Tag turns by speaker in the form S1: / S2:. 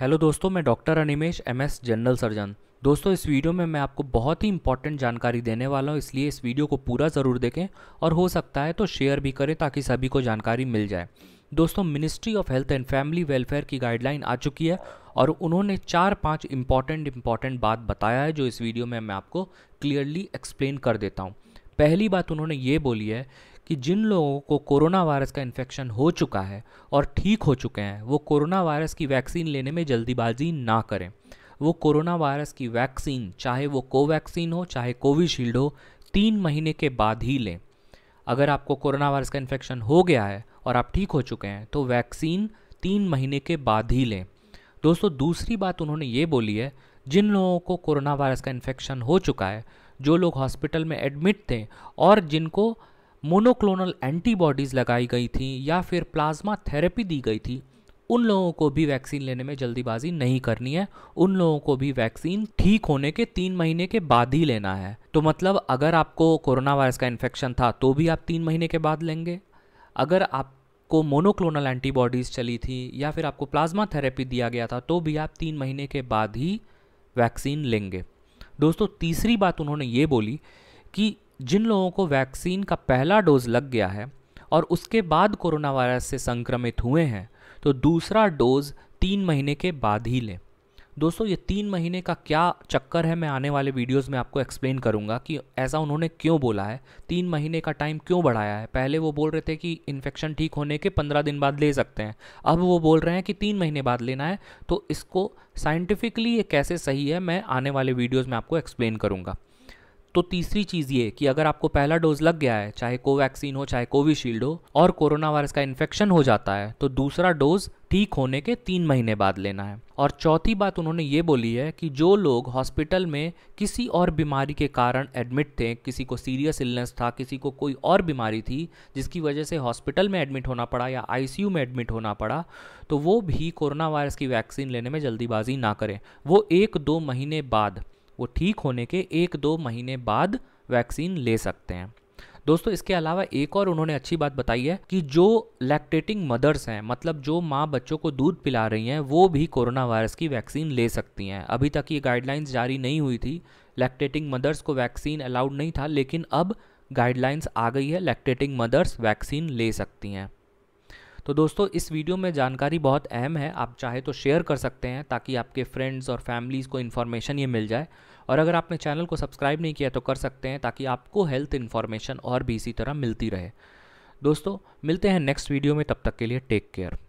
S1: hello दोस्तों मैं doctor Animesh MS general surgeon दोस्तों इस वीडियो में मैं आपको बहुत ही इंपॉर्टेंट जानकारी देने वाला हूँ इसलिए इस वीडियो को पूरा ज़रूर देखें और हो सकता है तो शेयर भी करें ताकि सभी को जानकारी मिल जाए दोस्तों ministry of health and family welfare की गाइडलाइन आ चुकी है और उन्होंने चार पाँच इम्पॉर्टेंट इम्पॉर्टेंट बात बताया है जो इस वीडियो में मैं आपको क्लियरली एक्सप्लेन कर देता हूँ पहली बात उन्होंने ये बोली है कि जिन लोगों को कोरोना वायरस का इन्फेक्शन हो चुका है और ठीक हो चुके हैं वो कोरोना वायरस की वैक्सीन लेने में जल्दीबाजी ना करें वो कोरोना वायरस की वैक्सीन चाहे वो कोवैक्सीन हो चाहे कोविशील्ड हो तीन महीने के बाद ही लें अगर आपको कोरोना वायरस का इन्फेक्शन हो गया है और आप ठीक हो चुके हैं तो वैक्सीन तीन महीने के बाद ही लें दोस्तों दूसरी बात उन्होंने ये बोली है जिन लोगों को कोरोना वायरस का इन्फेक्शन हो चुका है जो लोग हॉस्पिटल में एडमिट थे और जिनको मोनोक्लोनल एंटीबॉडीज़ लगाई गई थी या फिर प्लाज्मा थेरेपी दी गई थी उन लोगों को भी वैक्सीन लेने में जल्दीबाजी नहीं करनी है उन लोगों को भी वैक्सीन ठीक होने के तीन महीने के बाद ही लेना है तो मतलब अगर आपको कोरोना वायरस का इन्फेक्शन था तो भी आप तीन महीने के बाद लेंगे अगर आपको मोनोक्लोनल एंटीबॉडीज़ चली थी या फिर आपको प्लाज्मा थेरेपी दिया गया था तो भी आप तीन महीने के बाद ही वैक्सीन लेंगे दोस्तों तीसरी बात उन्होंने ये बोली कि जिन लोगों को वैक्सीन का पहला डोज लग गया है और उसके बाद कोरोना वायरस से संक्रमित हुए हैं तो दूसरा डोज तीन महीने के बाद ही लें दोस्तों ये तीन महीने का क्या चक्कर है मैं आने वाले वीडियोस में आपको एक्सप्लेन करूंगा कि ऐसा उन्होंने क्यों बोला है तीन महीने का टाइम क्यों बढ़ाया है पहले वो बोल रहे थे कि इन्फेक्शन ठीक होने के पंद्रह दिन बाद ले सकते हैं अब वो बोल रहे हैं कि तीन महीने बाद लेना है तो इसको साइंटिफिकली ये कैसे सही है मैं आने वाले वीडियोज़ में आपको एक्सप्लेन करूँगा तो तीसरी चीज़ ये कि अगर आपको पहला डोज लग गया है चाहे कोवैक्सीन हो चाहे कोविशील्ड हो और कोरोना वायरस का इन्फेक्शन हो जाता है तो दूसरा डोज ठीक होने के तीन महीने बाद लेना है और चौथी बात उन्होंने ये बोली है कि जो लोग हॉस्पिटल में किसी और बीमारी के कारण एडमिट थे किसी को सीरियस इलनेस था किसी को कोई और बीमारी थी जिसकी वजह से हॉस्पिटल में एडमिट होना पड़ा या आईसीयू में एडमिट होना पड़ा तो वो भी कोरोना वायरस की वैक्सीन लेने में जल्दीबाजी ना करें वो एक दो महीने बाद वो ठीक होने के एक दो महीने बाद वैक्सीन ले सकते हैं दोस्तों इसके अलावा एक और उन्होंने अच्छी बात बताई है कि जो लैक्टेटिंग मदर्स हैं मतलब जो माँ बच्चों को दूध पिला रही हैं वो भी कोरोना वायरस की वैक्सीन ले सकती हैं अभी तक ये गाइडलाइंस जारी नहीं हुई थी लैक्टेटिंग मदर्स को वैक्सीन अलाउड नहीं था लेकिन अब गाइडलाइंस आ गई है लैक्टेटिंग मदर्स वैक्सीन ले सकती हैं तो दोस्तों इस वीडियो में जानकारी बहुत अहम है आप चाहे तो शेयर कर सकते हैं ताकि आपके फ्रेंड्स और फैमिलीज़ को इन्फॉर्मेशन ये मिल जाए और अगर आपने चैनल को सब्सक्राइब नहीं किया तो कर सकते हैं ताकि आपको हेल्थ इन्फॉर्मेशन और भी इसी तरह मिलती रहे दोस्तों मिलते हैं नेक्स्ट वीडियो में तब तक के लिए टेक केयर